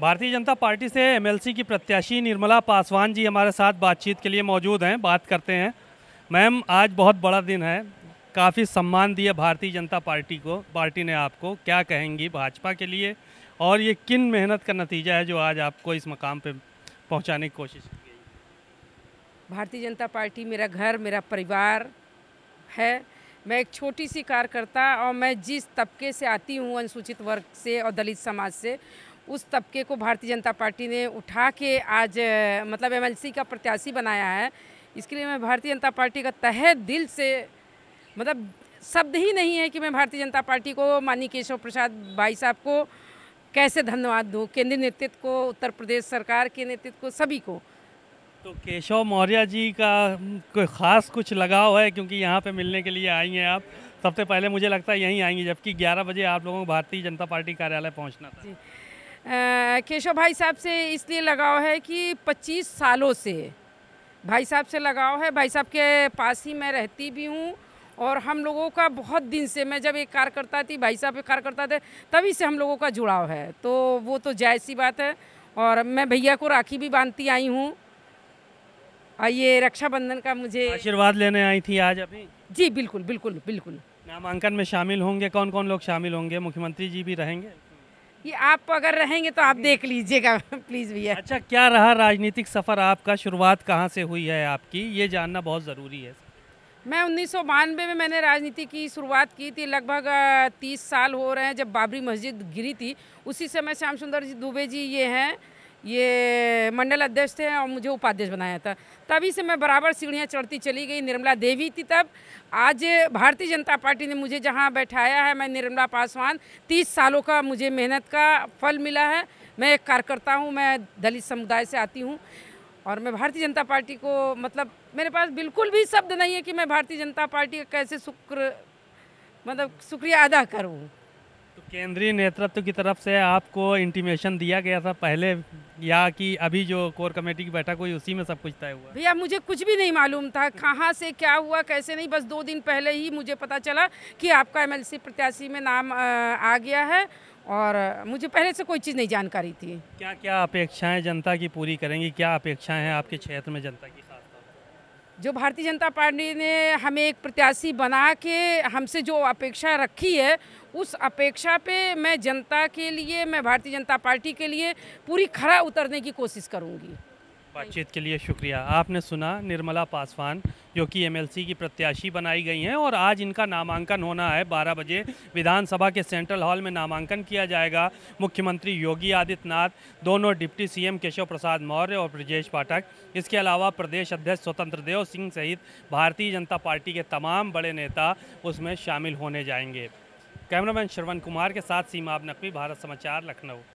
भारतीय जनता पार्टी से एमएलसी की प्रत्याशी निर्मला पासवान जी हमारे साथ बातचीत के लिए मौजूद हैं बात करते हैं मैम आज बहुत बड़ा दिन है काफ़ी सम्मान दिया भारतीय जनता पार्टी को पार्टी ने आपको क्या कहेंगी भाजपा के लिए और ये किन मेहनत का नतीजा है जो आज आपको इस मकाम पर पहुँचाने की कोशिश भारतीय जनता पार्टी मेरा घर मेरा परिवार है मैं एक छोटी सी कार्यकर्ता और मैं जिस तबके से आती हूँ अनुसूचित वर्ग से और दलित समाज से उस तबके को भारतीय जनता पार्टी ने उठा के आज मतलब एमएलसी का प्रत्याशी बनाया है इसके लिए मैं भारतीय जनता पार्टी का तहे दिल से मतलब शब्द ही नहीं है कि मैं भारतीय जनता पार्टी को माननीय केशव प्रसाद भाई साहब को कैसे धन्यवाद दूँ केंद्रीय नेतृत्व को उत्तर प्रदेश सरकार के नेतृत्व को सभी को तो केशव मौर्य जी का कोई ख़ास कुछ लगाव है क्योंकि यहाँ पे मिलने के लिए आई हैं आप सबसे पहले मुझे लगता है यहीं आएंगी जबकि 11 बजे आप लोगों को भारतीय जनता पार्टी कार्यालय पहुँचना था केशव भाई साहब से इसलिए लगाव है कि 25 सालों से भाई साहब से लगाव है भाई साहब के पास ही मैं रहती भी हूँ और हम लोगों का बहुत दिन से मैं जब एक कार्यकर्ता थी भाई साहब एक कार्यकर्ता थे तभी से हम लोगों का जुड़ाव है तो वो तो जायज़ सी बात है और मैं भैया को राखी भी बांधती आई हूँ ये रक्षाबंधन का मुझे आशीर्वाद लेने आई थी आज अभी जी बिल्कुल बिल्कुल बिल्कुल नामांकन में शामिल होंगे कौन कौन लोग शामिल होंगे मुख्यमंत्री जी भी रहेंगे ये आप अगर रहेंगे तो आप हम्म। देख लीजिएगा प्लीज़ भैया अच्छा क्या रहा राजनीतिक सफ़र आपका शुरुआत कहाँ से हुई है आपकी ये जानना बहुत ज़रूरी है मैं उन्नीस में मैंने राजनीति की शुरुआत की थी लगभग तीस साल हो रहे हैं जब बाबरी मस्जिद गिरी थी उसी समय श्याम सुंदर जी दुबे जी ये हैं ये मंडल अध्यक्ष थे और मुझे उपाध्यक्ष बनाया था तभी से मैं बराबर सीढ़ियाँ चढ़ती चली गई निर्मला देवी थी तब आज भारतीय जनता पार्टी ने मुझे जहाँ बैठाया है मैं निर्मला पासवान तीस सालों का मुझे मेहनत का फल मिला है मैं एक कार्यकर्ता हूँ मैं दलित समुदाय से आती हूँ और मैं भारतीय जनता पार्टी को मतलब मेरे पास बिल्कुल भी शब्द नहीं है कि मैं भारतीय जनता पार्टी का कैसे शुक्र मतलब शुक्रिया अदा करूँ तो केंद्रीय नेतृत्व की तरफ से आपको इंटीमेशन दिया गया था पहले या कि अभी जो कोर कमेटी की बैठक हुई उसी में सब कुछ तय हुआ भैया मुझे कुछ भी नहीं मालूम था कहाँ से क्या हुआ कैसे नहीं बस दो दिन पहले ही मुझे पता चला कि आपका एम प्रत्याशी में नाम आ गया है और मुझे पहले से कोई चीज़ नहीं जानकारी थी क्या क्या अपेक्षाएं जनता की पूरी करेंगी क्या अपेक्षाएं हैं आपके क्षेत्र में जनता की जो भारतीय जनता पार्टी ने हमें एक प्रत्याशी बना के हमसे जो अपेक्षा रखी है उस अपेक्षा पे मैं जनता के लिए मैं भारतीय जनता पार्टी के लिए पूरी खरा उतरने की कोशिश करूँगी बातचीत के लिए शुक्रिया आपने सुना निर्मला पासवान जो कि एमएलसी की प्रत्याशी बनाई गई हैं और आज इनका नामांकन होना है 12 बजे विधानसभा के सेंट्रल हॉल में नामांकन किया जाएगा मुख्यमंत्री योगी आदित्यनाथ दोनों डिप्टी सीएम केशव प्रसाद मौर्य और ब्रजेश पाठक इसके अलावा प्रदेश अध्यक्ष स्वतंत्र देव सिंह सहित भारतीय जनता पार्टी के तमाम बड़े नेता उसमें शामिल होने जाएंगे कैमरामैन श्रवण कुमार के साथ सीमा नकवी भारत समाचार लखनऊ